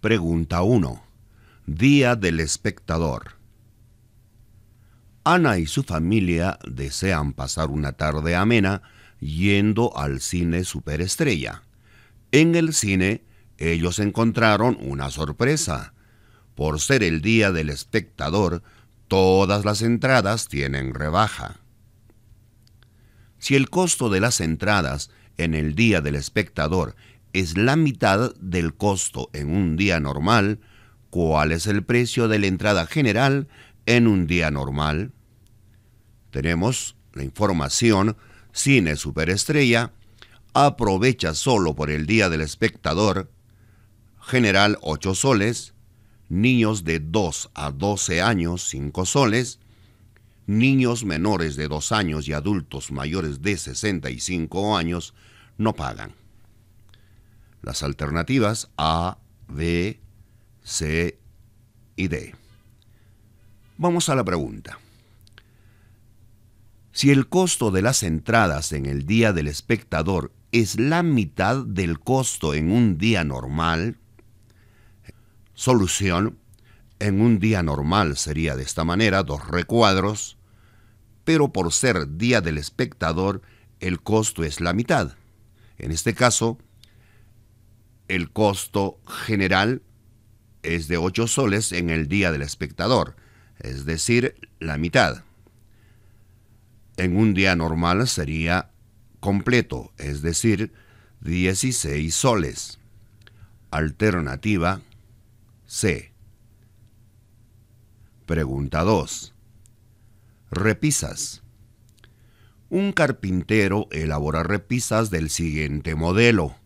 Pregunta 1. Día del espectador. Ana y su familia desean pasar una tarde amena yendo al cine Superestrella. En el cine, ellos encontraron una sorpresa. Por ser el día del espectador, todas las entradas tienen rebaja. Si el costo de las entradas en el día del espectador es la mitad del costo en un día normal, ¿cuál es el precio de la entrada general en un día normal? Tenemos la información cine superestrella, aprovecha solo por el Día del Espectador, general 8 soles, niños de 2 a 12 años 5 soles, niños menores de 2 años y adultos mayores de 65 años no pagan. Las alternativas A, B, C y D. Vamos a la pregunta. Si el costo de las entradas en el Día del Espectador es la mitad del costo en un día normal, solución, en un día normal sería de esta manera dos recuadros, pero por ser Día del Espectador el costo es la mitad. En este caso, el costo general es de 8 soles en el Día del Espectador, es decir, la mitad en un día normal sería completo, es decir, 16 soles. Alternativa C. Pregunta 2. Repisas. Un carpintero elabora repisas del siguiente modelo.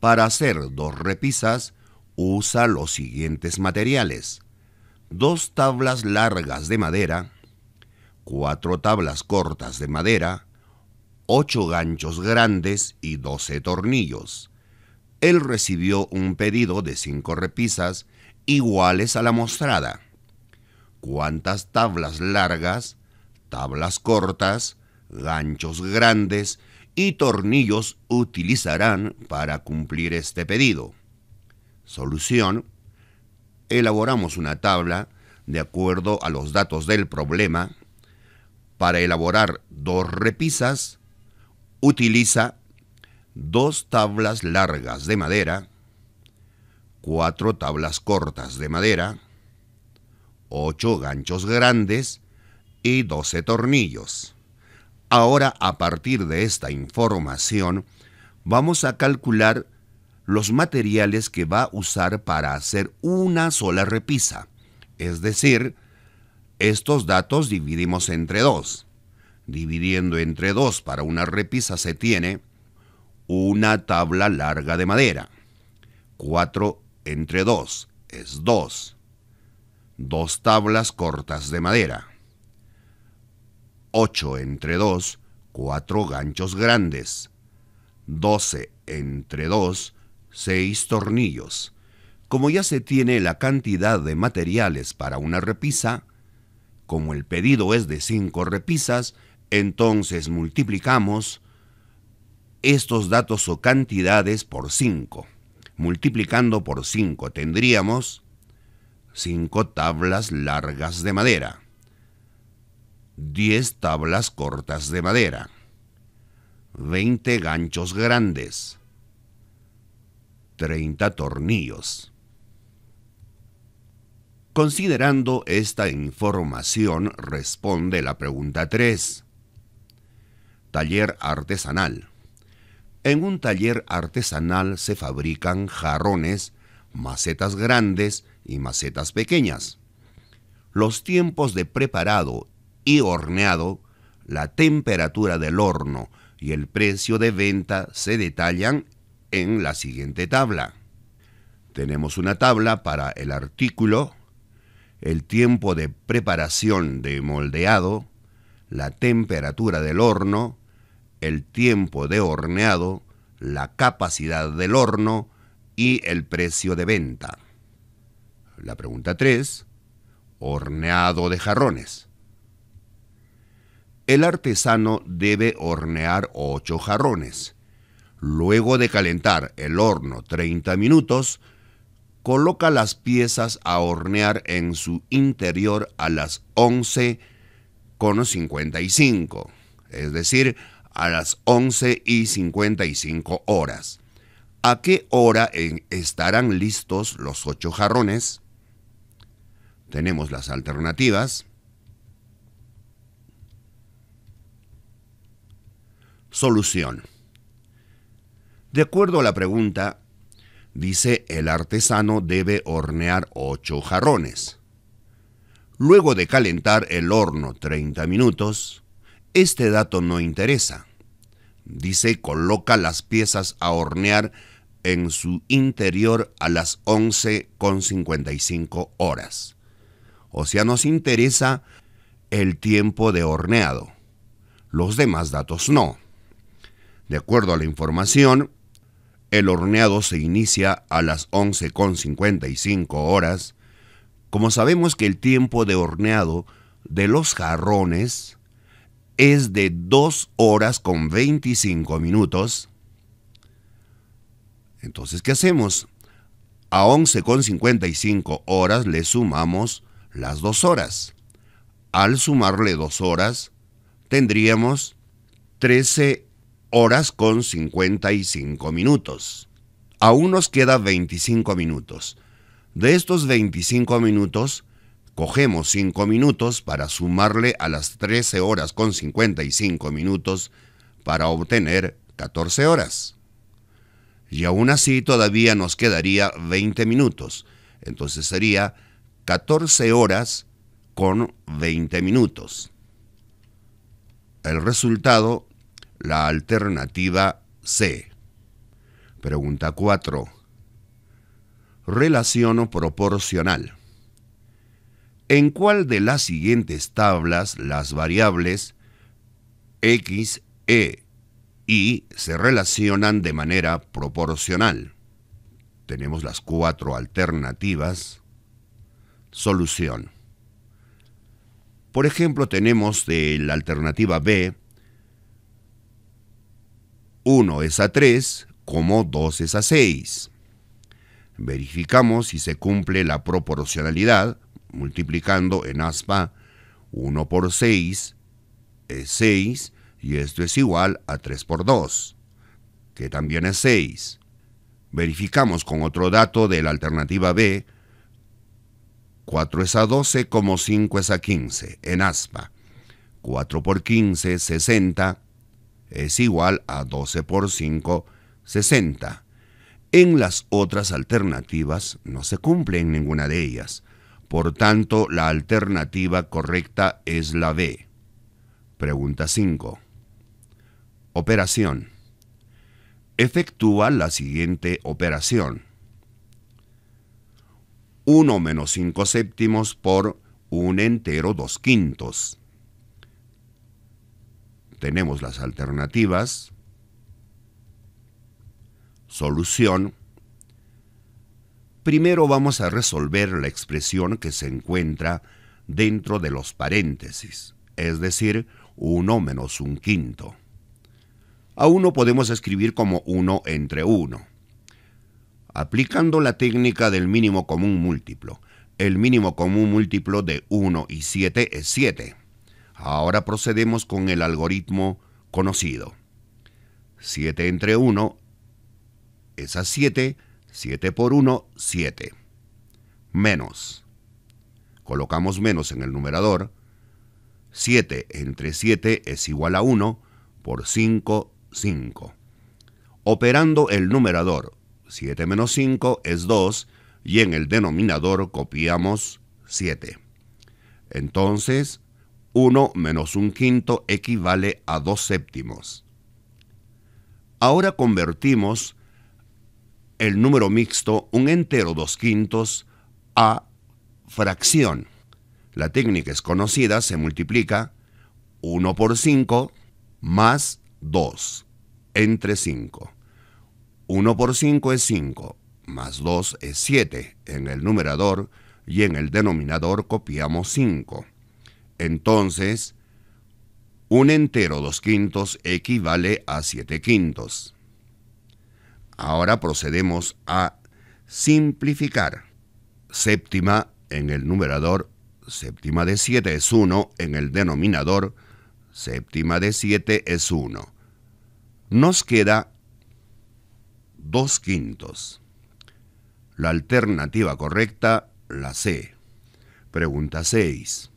Para hacer dos repisas usa los siguientes materiales. Dos tablas largas de madera, cuatro tablas cortas de madera, ocho ganchos grandes y doce tornillos. Él recibió un pedido de cinco repisas iguales a la mostrada. ¿Cuántas tablas largas, tablas cortas, ganchos grandes y tornillos utilizarán para cumplir este pedido? Solución. Elaboramos una tabla de acuerdo a los datos del problema para elaborar dos repisas, utiliza dos tablas largas de madera, cuatro tablas cortas de madera, ocho ganchos grandes y doce tornillos. Ahora, a partir de esta información, vamos a calcular los materiales que va a usar para hacer una sola repisa, es decir, estos datos dividimos entre 2. Dividiendo entre 2 para una repisa se tiene una tabla larga de madera. 4 entre 2 es 2. Dos tablas cortas de madera. 8 entre 2, 4 ganchos grandes. 12 entre 2, 6 tornillos. Como ya se tiene la cantidad de materiales para una repisa, como el pedido es de cinco repisas, entonces multiplicamos estos datos o cantidades por 5. Multiplicando por 5 tendríamos 5 tablas largas de madera, 10 tablas cortas de madera, 20 ganchos grandes, 30 tornillos. Considerando esta información, responde la pregunta 3. Taller artesanal. En un taller artesanal se fabrican jarrones, macetas grandes y macetas pequeñas. Los tiempos de preparado y horneado, la temperatura del horno y el precio de venta se detallan en la siguiente tabla. Tenemos una tabla para el artículo el tiempo de preparación de moldeado, la temperatura del horno, el tiempo de horneado, la capacidad del horno y el precio de venta. La pregunta 3. Horneado de jarrones. El artesano debe hornear 8 jarrones. Luego de calentar el horno 30 minutos, Coloca las piezas a hornear en su interior a las con 11.55, es decir, a las 11 y 55 horas. ¿A qué hora eh, estarán listos los ocho jarrones? Tenemos las alternativas. Solución. De acuerdo a la pregunta, Dice, el artesano debe hornear 8 jarrones. Luego de calentar el horno 30 minutos, este dato no interesa. Dice, coloca las piezas a hornear en su interior a las 11,55 horas. O sea, nos interesa el tiempo de horneado. Los demás datos no. De acuerdo a la información, el horneado se inicia a las 11.55 horas. Como sabemos que el tiempo de horneado de los jarrones es de 2 horas con 25 minutos, entonces, ¿qué hacemos? A 11,55 horas le sumamos las 2 horas. Al sumarle 2 horas, tendríamos 13 horas con 55 minutos. Aún nos queda 25 minutos. De estos 25 minutos, cogemos 5 minutos para sumarle a las 13 horas con 55 minutos para obtener 14 horas. Y aún así todavía nos quedaría 20 minutos. Entonces sería 14 horas con 20 minutos. El resultado la alternativa C. Pregunta 4. Relación proporcional. ¿En cuál de las siguientes tablas las variables x, e, y se relacionan de manera proporcional? Tenemos las cuatro alternativas. Solución. Por ejemplo, tenemos de la alternativa B 1 es a 3 como 2 es a 6. Verificamos si se cumple la proporcionalidad multiplicando en aspa 1 por 6 es 6 y esto es igual a 3 por 2, que también es 6. Verificamos con otro dato de la alternativa B, 4 es a 12 como 5 es a 15 en aspa. 4 por 15 es 60 es igual a 12 por 5, 60. En las otras alternativas no se cumple en ninguna de ellas. Por tanto, la alternativa correcta es la B. Pregunta 5. Operación. Efectúa la siguiente operación. 1 menos 5 séptimos por 1 entero 2 quintos tenemos las alternativas, solución. Primero vamos a resolver la expresión que se encuentra dentro de los paréntesis, es decir, 1 menos un quinto. A 1 podemos escribir como 1 entre 1. Aplicando la técnica del mínimo común múltiplo, el mínimo común múltiplo de 1 y 7 es 7. Ahora procedemos con el algoritmo conocido. 7 entre 1 es a 7, 7 por 1, 7. Menos. Colocamos menos en el numerador. 7 entre 7 es igual a 1 por 5, 5. Operando el numerador, 7 menos 5 es 2 y en el denominador copiamos 7. Entonces, 1 menos 1 quinto equivale a 2 séptimos. Ahora convertimos el número mixto, un entero 2 quintos, a fracción. La técnica es conocida, se multiplica 1 por 5 más 2 entre 5. 1 por 5 es 5, más 2 es 7. En el numerador y en el denominador copiamos 5. Entonces, un entero dos quintos equivale a siete quintos. Ahora procedemos a simplificar. Séptima en el numerador, séptima de siete es uno. en el denominador, séptima de siete es 1. Nos queda dos quintos. La alternativa correcta, la C. Pregunta 6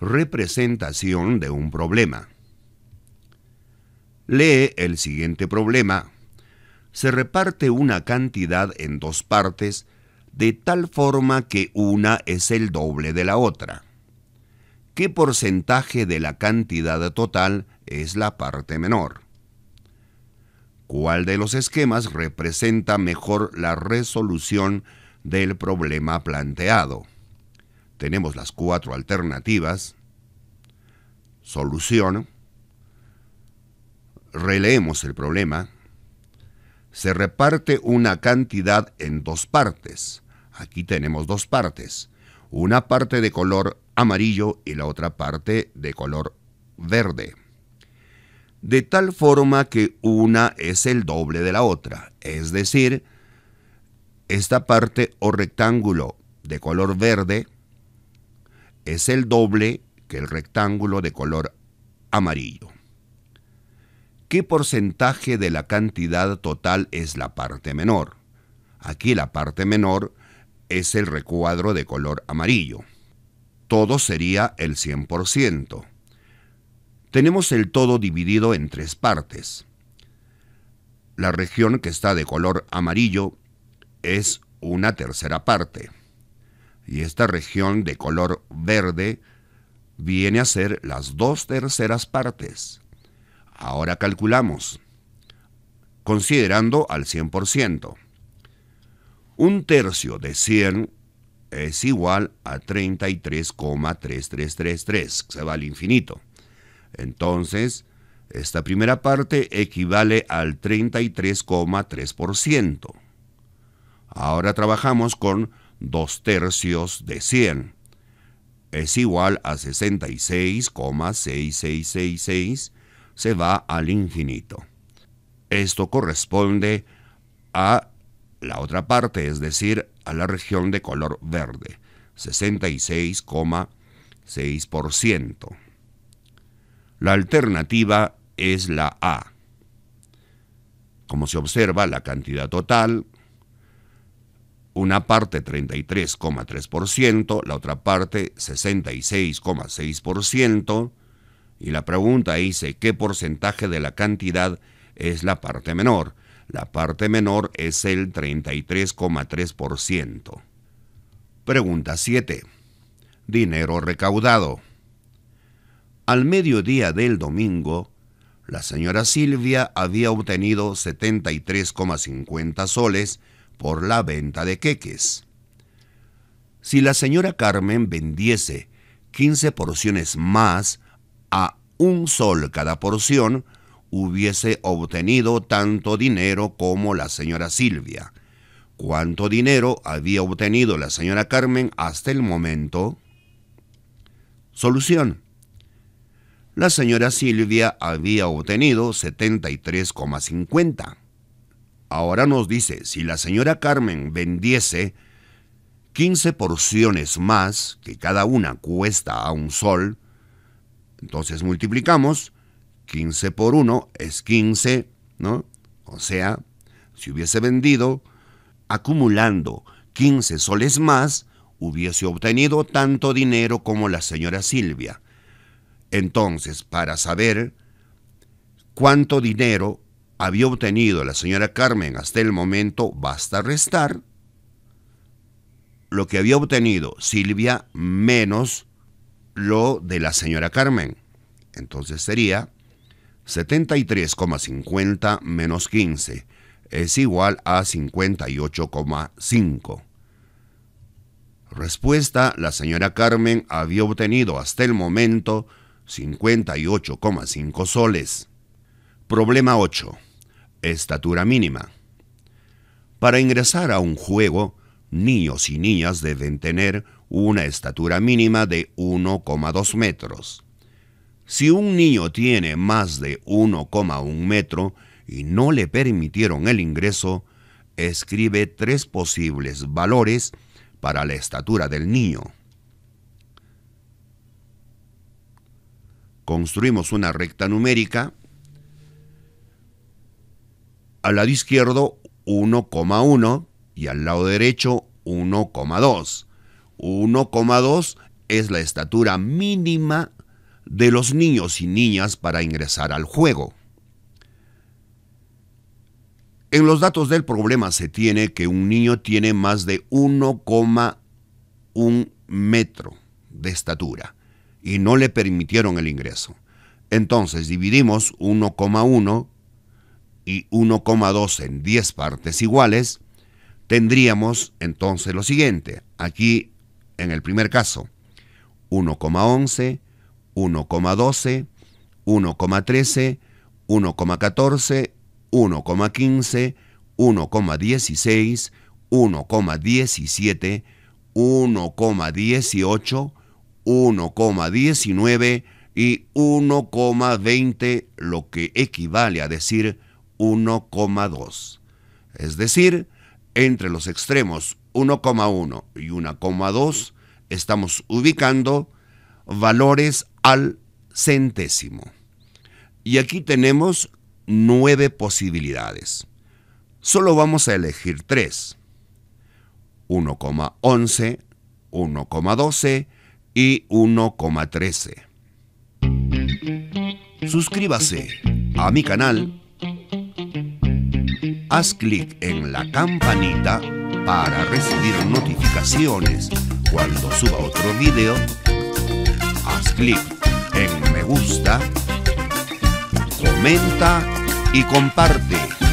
representación de un problema. Lee el siguiente problema. Se reparte una cantidad en dos partes de tal forma que una es el doble de la otra. ¿Qué porcentaje de la cantidad total es la parte menor? ¿Cuál de los esquemas representa mejor la resolución del problema planteado? tenemos las cuatro alternativas, solución, releemos el problema, se reparte una cantidad en dos partes. Aquí tenemos dos partes, una parte de color amarillo y la otra parte de color verde. De tal forma que una es el doble de la otra, es decir, esta parte o rectángulo de color verde es el doble que el rectángulo de color amarillo. ¿Qué porcentaje de la cantidad total es la parte menor? Aquí la parte menor es el recuadro de color amarillo. Todo sería el 100%. Tenemos el todo dividido en tres partes. La región que está de color amarillo es una tercera parte y esta región de color verde viene a ser las dos terceras partes. Ahora calculamos, considerando al 100%. Un tercio de 100 es igual a 33,3333, se va al infinito. Entonces, esta primera parte equivale al 33,3%. Ahora trabajamos con dos tercios de 100 es igual a 66,6666, se va al infinito. Esto corresponde a la otra parte, es decir, a la región de color verde, 66,6%. La alternativa es la A. Como se observa, la cantidad total una parte 33,3%, la otra parte 66,6%, y la pregunta dice, ¿qué porcentaje de la cantidad es la parte menor? La parte menor es el 33,3%. Pregunta 7. Dinero recaudado. Al mediodía del domingo, la señora Silvia había obtenido 73,50 soles, por la venta de queques. Si la señora Carmen vendiese 15 porciones más a un sol cada porción, hubiese obtenido tanto dinero como la señora Silvia. ¿Cuánto dinero había obtenido la señora Carmen hasta el momento? Solución. La señora Silvia había obtenido 73,50. Ahora nos dice, si la señora Carmen vendiese 15 porciones más, que cada una cuesta a un sol, entonces multiplicamos 15 por 1 es 15, ¿no? O sea, si hubiese vendido acumulando 15 soles más, hubiese obtenido tanto dinero como la señora Silvia. Entonces, para saber cuánto dinero había obtenido la señora Carmen hasta el momento, basta restar lo que había obtenido Silvia menos lo de la señora Carmen. Entonces sería 73,50 menos 15 es igual a 58,5. Respuesta, la señora Carmen había obtenido hasta el momento 58,5 soles. Problema 8 estatura mínima. Para ingresar a un juego, niños y niñas deben tener una estatura mínima de 1,2 metros. Si un niño tiene más de 1,1 metro y no le permitieron el ingreso, escribe tres posibles valores para la estatura del niño. Construimos una recta numérica al lado izquierdo 1,1 y al lado derecho 1,2. 1,2 es la estatura mínima de los niños y niñas para ingresar al juego. En los datos del problema se tiene que un niño tiene más de 1,1 metro de estatura y no le permitieron el ingreso. Entonces dividimos 1,1 y 1,2 en 10 partes iguales, tendríamos entonces lo siguiente. Aquí, en el primer caso, 1,11, 1,12, 1,13, 1,14, 1,15, 1,16, 1,17, 1,18, 1,19 y 1,20, lo que equivale a decir 1,2. Es decir, entre los extremos 1,1 y 1,2 estamos ubicando valores al centésimo. Y aquí tenemos nueve posibilidades. Solo vamos a elegir tres. 1,11, 1,12 y 1,13. Suscríbase a mi canal haz clic en la campanita para recibir notificaciones cuando suba otro video, haz clic en me gusta, comenta y comparte.